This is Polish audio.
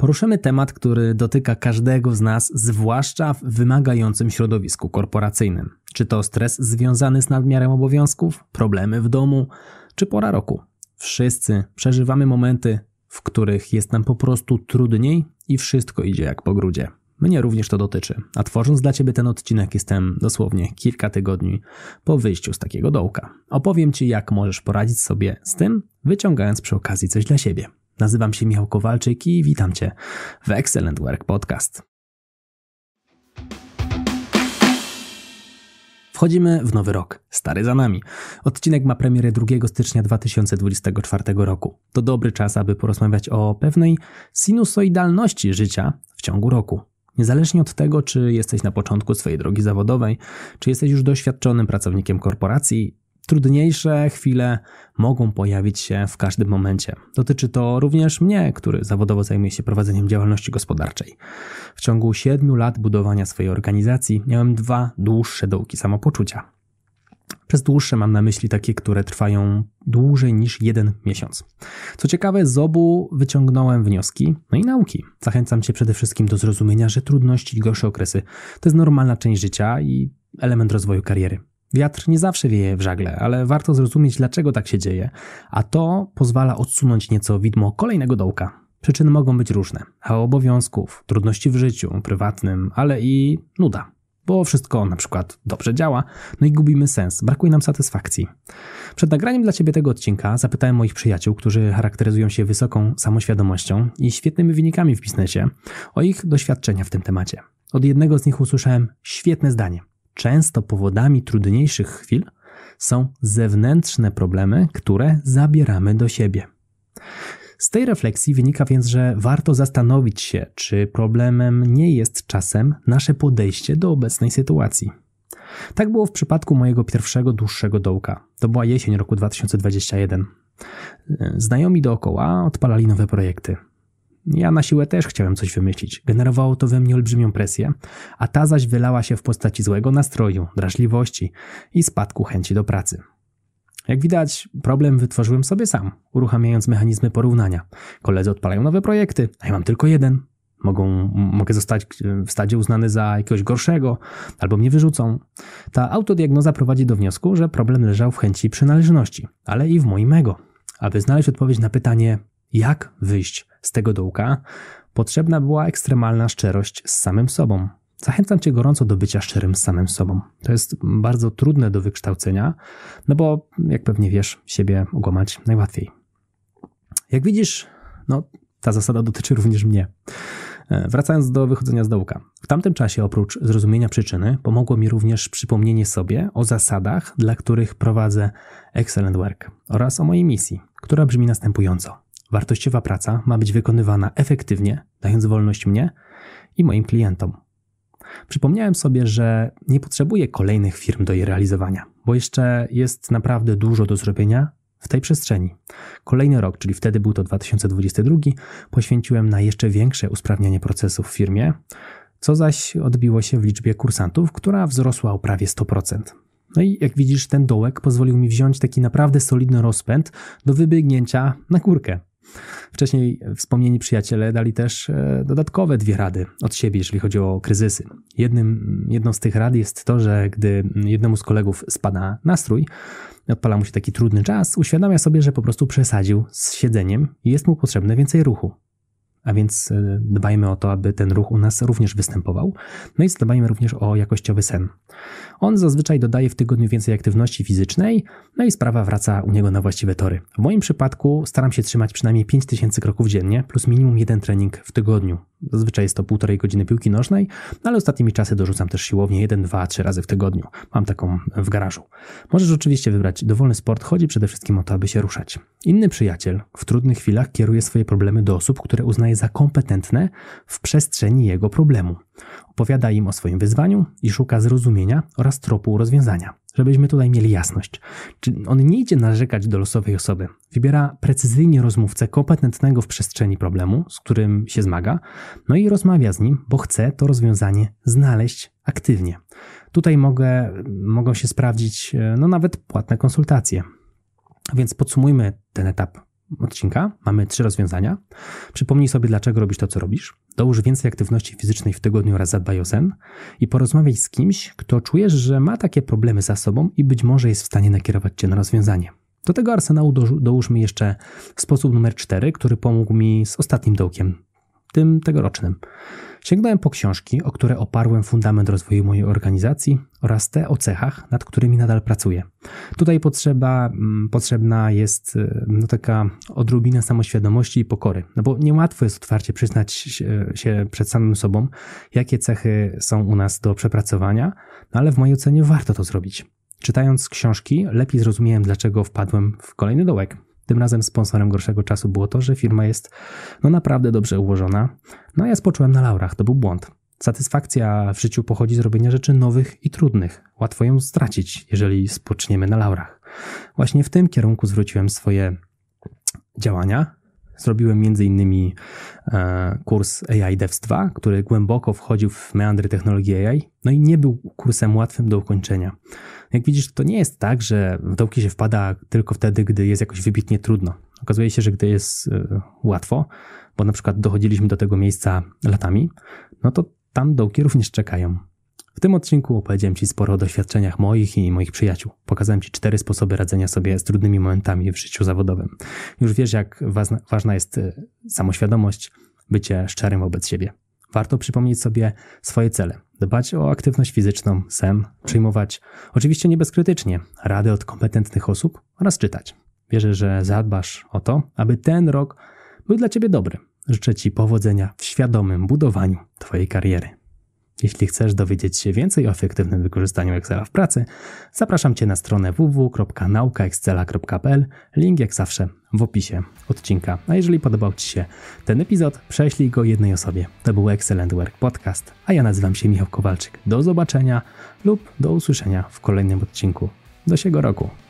Poruszymy temat, który dotyka każdego z nas, zwłaszcza w wymagającym środowisku korporacyjnym. Czy to stres związany z nadmiarem obowiązków, problemy w domu, czy pora roku. Wszyscy przeżywamy momenty, w których jest nam po prostu trudniej i wszystko idzie jak po grudzie. Mnie również to dotyczy, a tworząc dla Ciebie ten odcinek jestem dosłownie kilka tygodni po wyjściu z takiego dołka. Opowiem Ci, jak możesz poradzić sobie z tym, wyciągając przy okazji coś dla siebie. Nazywam się Michał Kowalczyk i witam Cię w Excellent Work Podcast. Wchodzimy w nowy rok, stary za nami. Odcinek ma premierę 2 stycznia 2024 roku. To dobry czas, aby porozmawiać o pewnej sinusoidalności życia w ciągu roku. Niezależnie od tego, czy jesteś na początku swojej drogi zawodowej, czy jesteś już doświadczonym pracownikiem korporacji, Trudniejsze chwile mogą pojawić się w każdym momencie. Dotyczy to również mnie, który zawodowo zajmuje się prowadzeniem działalności gospodarczej. W ciągu siedmiu lat budowania swojej organizacji miałem dwa dłuższe dołki samopoczucia. Przez dłuższe mam na myśli takie, które trwają dłużej niż jeden miesiąc. Co ciekawe, z obu wyciągnąłem wnioski, no i nauki. Zachęcam Cię przede wszystkim do zrozumienia, że trudności i gorsze okresy to jest normalna część życia i element rozwoju kariery. Wiatr nie zawsze wieje w żagle, ale warto zrozumieć, dlaczego tak się dzieje, a to pozwala odsunąć nieco widmo kolejnego dołka. Przyczyny mogą być różne: hałobowiązków, obowiązków, trudności w życiu, prywatnym, ale i nuda. Bo wszystko na przykład dobrze działa, no i gubimy sens, brakuje nam satysfakcji. Przed nagraniem dla Ciebie tego odcinka zapytałem moich przyjaciół, którzy charakteryzują się wysoką samoświadomością i świetnymi wynikami w biznesie, o ich doświadczenia w tym temacie. Od jednego z nich usłyszałem świetne zdanie. Często powodami trudniejszych chwil są zewnętrzne problemy, które zabieramy do siebie. Z tej refleksji wynika więc, że warto zastanowić się, czy problemem nie jest czasem nasze podejście do obecnej sytuacji. Tak było w przypadku mojego pierwszego dłuższego dołka. To była jesień roku 2021. Znajomi dookoła odpalali nowe projekty. Ja na siłę też chciałem coś wymyślić. Generowało to we mnie olbrzymią presję, a ta zaś wylała się w postaci złego nastroju, drażliwości i spadku chęci do pracy. Jak widać, problem wytworzyłem sobie sam, uruchamiając mechanizmy porównania. Koledzy odpalają nowe projekty, a ja mam tylko jeden. Mogą, mogę zostać e, w stadzie uznany za jakiegoś gorszego, albo mnie wyrzucą. Ta autodiagnoza prowadzi do wniosku, że problem leżał w chęci przynależności, ale i w moim ego. Aby znaleźć odpowiedź na pytanie, jak wyjść z tego dołka, potrzebna była ekstremalna szczerość z samym sobą. Zachęcam Cię gorąco do bycia szczerym z samym sobą. To jest bardzo trudne do wykształcenia, no bo jak pewnie wiesz, siebie ogłamać najłatwiej. Jak widzisz, no, ta zasada dotyczy również mnie. E, wracając do wychodzenia z dołka. W tamtym czasie, oprócz zrozumienia przyczyny, pomogło mi również przypomnienie sobie o zasadach, dla których prowadzę Excellent Work oraz o mojej misji, która brzmi następująco. Wartościowa praca ma być wykonywana efektywnie, dając wolność mnie i moim klientom. Przypomniałem sobie, że nie potrzebuję kolejnych firm do jej realizowania, bo jeszcze jest naprawdę dużo do zrobienia w tej przestrzeni. Kolejny rok, czyli wtedy był to 2022, poświęciłem na jeszcze większe usprawnianie procesów w firmie, co zaś odbiło się w liczbie kursantów, która wzrosła o prawie 100%. No i jak widzisz, ten dołek pozwolił mi wziąć taki naprawdę solidny rozpęd do wybiegnięcia na kurkę. Wcześniej wspomnieni przyjaciele dali też e, dodatkowe dwie rady od siebie, jeżeli chodzi o kryzysy. Jednym, jedną z tych rad jest to, że gdy jednemu z kolegów spada nastrój, odpala mu się taki trudny czas, uświadamia sobie, że po prostu przesadził z siedzeniem i jest mu potrzebne więcej ruchu. A więc e, dbajmy o to, aby ten ruch u nas również występował. No i zadbajmy również o jakościowy sen. On zazwyczaj dodaje w tygodniu więcej aktywności fizycznej, no i sprawa wraca u niego na właściwe tory. W moim przypadku staram się trzymać przynajmniej 5000 kroków dziennie, plus minimum jeden trening w tygodniu. Zazwyczaj jest to półtorej godziny piłki nożnej, no ale ostatnimi czasy dorzucam też siłownię 1, 2, 3 razy w tygodniu. Mam taką w garażu. Możesz oczywiście wybrać dowolny sport, chodzi przede wszystkim o to, aby się ruszać. Inny przyjaciel w trudnych chwilach kieruje swoje problemy do osób, które uznaje za kompetentne w przestrzeni jego problemu. Opowiada im o swoim wyzwaniu i szuka zrozumienia oraz tropu rozwiązania. Żebyśmy tutaj mieli jasność. Czy on nie idzie narzekać do losowej osoby, wybiera precyzyjnie rozmówcę kompetentnego w przestrzeni problemu, z którym się zmaga, no i rozmawia z nim, bo chce to rozwiązanie znaleźć aktywnie. Tutaj mogę, mogą się sprawdzić e, no, nawet płatne konsultacje. Więc podsumujmy ten etap odcinka mamy trzy rozwiązania. Przypomnij sobie, dlaczego robisz to, co robisz. Dołóż więcej aktywności fizycznej w tygodniu oraz zadbaj o sen i porozmawiaj z kimś, kto czujesz, że ma takie problemy za sobą i być może jest w stanie nakierować cię na rozwiązanie. Do tego arsenału dołóżmy jeszcze sposób numer cztery, który pomógł mi z ostatnim dołkiem tym tegorocznym. Sięgnąłem po książki, o które oparłem fundament rozwoju mojej organizacji oraz te o cechach, nad którymi nadal pracuję. Tutaj potrzeba, mm, potrzebna jest y, no, taka odrobina samoświadomości i pokory, no bo niełatwo jest otwarcie przyznać się przed samym sobą, jakie cechy są u nas do przepracowania, no ale w mojej ocenie warto to zrobić. Czytając książki, lepiej zrozumiałem, dlaczego wpadłem w kolejny dołek tym razem sponsorem gorszego czasu było to, że firma jest no naprawdę dobrze ułożona. No a ja spocząłem na laurach, to był błąd. Satysfakcja w życiu pochodzi z robienia rzeczy nowych i trudnych. Łatwo ją stracić, jeżeli spoczniemy na laurach. Właśnie w tym kierunku zwróciłem swoje działania. Zrobiłem m.in. E, kurs AI Devstwa, który głęboko wchodził w meandry technologii AI, no i nie był kursem łatwym do ukończenia. Jak widzisz, to nie jest tak, że w dołki się wpada tylko wtedy, gdy jest jakoś wybitnie trudno. Okazuje się, że gdy jest e, łatwo, bo na przykład dochodziliśmy do tego miejsca latami, no to tam dołki również czekają. W tym odcinku opowiedziałem Ci sporo o doświadczeniach moich i moich przyjaciół. Pokazałem Ci cztery sposoby radzenia sobie z trudnymi momentami w życiu zawodowym. Już wiesz, jak ważna jest y, samoświadomość, bycie szczerym wobec siebie. Warto przypomnieć sobie swoje cele, dbać o aktywność fizyczną, sen, przyjmować, oczywiście nie bezkrytycznie, rady od kompetentnych osób oraz czytać. Wierzę, że zadbasz o to, aby ten rok był dla Ciebie dobry. Życzę Ci powodzenia w świadomym budowaniu Twojej kariery. Jeśli chcesz dowiedzieć się więcej o efektywnym wykorzystaniu Excela w pracy, zapraszam Cię na stronę www.naukaexcela.pl. Link jak zawsze w opisie odcinka. A jeżeli podobał Ci się ten epizod, prześlij go jednej osobie. To był Excellent Work Podcast, a ja nazywam się Michał Kowalczyk. Do zobaczenia lub do usłyszenia w kolejnym odcinku. Do siego roku.